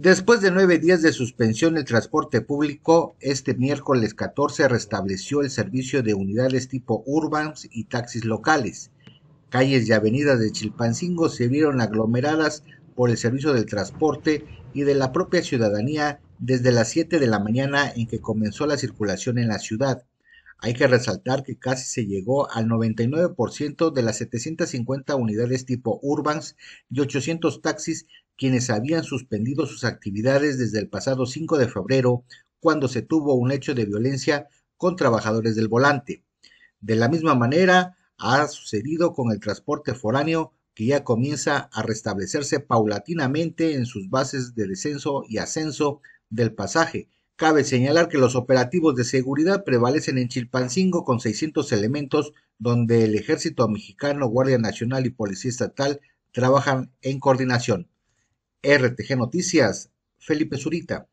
Después de nueve días de suspensión del transporte público, este miércoles 14 restableció el servicio de unidades tipo urbans y taxis locales. Calles y avenidas de Chilpancingo se vieron aglomeradas por el servicio del transporte y de la propia ciudadanía desde las 7 de la mañana en que comenzó la circulación en la ciudad. Hay que resaltar que casi se llegó al 99% de las 750 unidades tipo Urbans y 800 taxis quienes habían suspendido sus actividades desde el pasado 5 de febrero, cuando se tuvo un hecho de violencia con trabajadores del volante. De la misma manera, ha sucedido con el transporte foráneo, que ya comienza a restablecerse paulatinamente en sus bases de descenso y ascenso del pasaje, Cabe señalar que los operativos de seguridad prevalecen en Chilpancingo con 600 elementos, donde el Ejército Mexicano, Guardia Nacional y Policía Estatal trabajan en coordinación. RTG Noticias, Felipe Zurita.